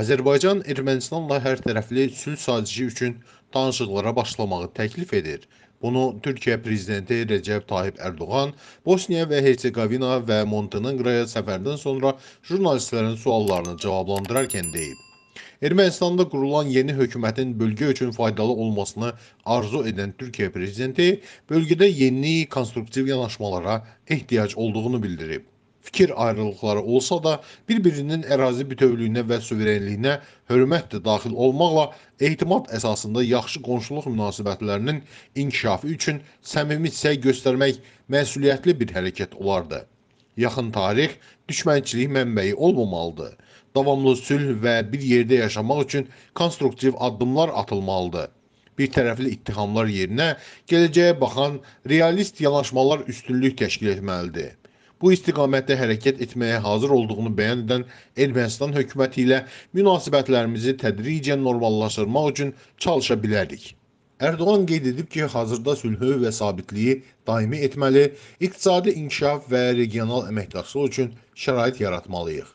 Azərbaycan Ermənistanla hərtərəfli sülh sazişi üçün danışıqlara başlamağı təklif edir. Bunu Türkiyə prezidenti Recep Tayyip Erdoğan Bosniya və Herseqovina və Monteneqroya səfərdən sonra jurnalistlərin suallarını cavablandırarkən deyib. Ermənistanda qurulan yeni hökumətin bölgə üçün faydalı olmasını arzu edən Türkiyə prezidenti bölgədə yeni konstruktiv yanaşmalara ehtiyac olduğunu bildirib fikir ayrılıqları olsa da, bir-birinin ərazi bütövlüyünə və suverenliyinə hörmət də daxil olmaqla etimad əsasında yaxşı qonşuluq münasibətlərinin inkişafı üçün səmimi səy göstərmək məsuliyyətli bir hərəkət olardı. Yaxın tarix düşmənçilik mənbəyi olmamalıdır. Davamlı sülh və bir yerdə yaşamaq üçün konstruktiv addımlar atılmalıdır bir tərəfli ittihamlar yerinə gələcəyə baxan realist yanaşmalar üstünlük təşkil etməlidir bu istiqamətdə hərəkət etməyə hazır olduğunu bəyan edən Ermənistan hökuməti ilə münasibətlərimizi tədricən normallaşdırmaq üçün çalışa bilərik. Ərdoğan qeyd edib ki, hazırda sülhü və sabitliyi daimi etməli, iqtisadi inkişaf və regional əməkdaşlıq üçün şərait yaratmalıyıq.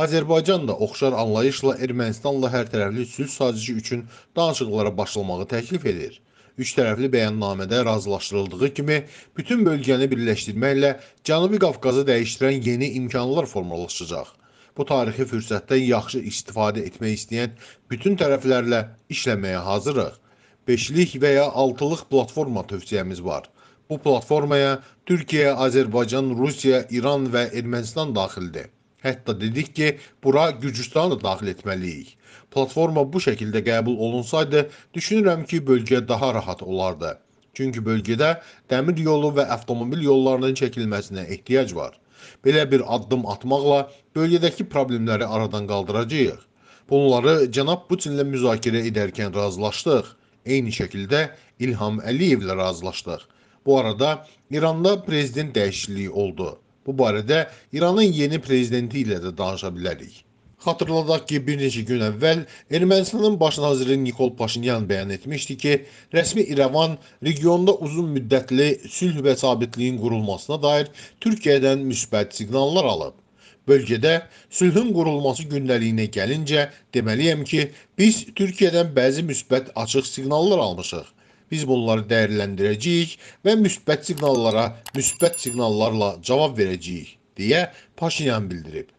Azərbaycan da oxşar anlayışla Ermənistanla hərtərəfli sülh sazişi üçün danışıqlara başlamağı təklif edir. Üç tərəfli bəyannamədə razılaşdırıldığı kimi bütün bölgəni birləşdirməklə Cənubi Qafqazı dəyişdirən yeni imkanlar formalaşacaq. Bu tarixi fürsətdən yaxşı istifadə etmək istəyən bütün tərəflərlə işləməyə hazırıq. Beşlik və ya altılıq platforma tövsiyəmiz var. Bu platformaya Türkiyə, Azərbaycan, Rusiya, İran və Ermənistan daxildir. Hətta dedik ki, bura Gürcüstanı da daxil etməliyik. Platforma bu şəkildə qəbul olunsaydı, düşünürəm ki, bölgə daha rahat olardı. Çünki bölgədə dəmir yolu və avtomobil yollarının çəkilməsinə ehtiyac var. Belə bir addım atmaqla bölgədəki problemləri aradan qaldıracağıq. Bunları cənab Putinlə müzakirə edərkən razılaşdıq. Eyni şəkildə İlham Əliyevlə razılaşdıq. Bu arada İranda prezident dəyişikliyi oldu. Bu barədə İranın yeni prezidenti ilə də danışa bilərik. Xatırladaq ki, bir neçə gün əvvəl Ermənistanın baş naziri Nikol Paşinyan bəyan etmişdi ki, rəsmi İrəvan regionda uzun müddətli sülh və sabitliyin qurulmasına dair Türkiyədən müsbət siqnallar alıb. Bölgədə sülhün qurulması gündəliyinə gəlincə deməliyəm ki, biz Türkiyədən bəzi müsbət açıq siqnallar almışıq. Biz bunları dəyərləndirəcəyik və müsbət siqnallara müsbət siqnallarla cavab verəcəyik, deyə Paşinyan bildirib.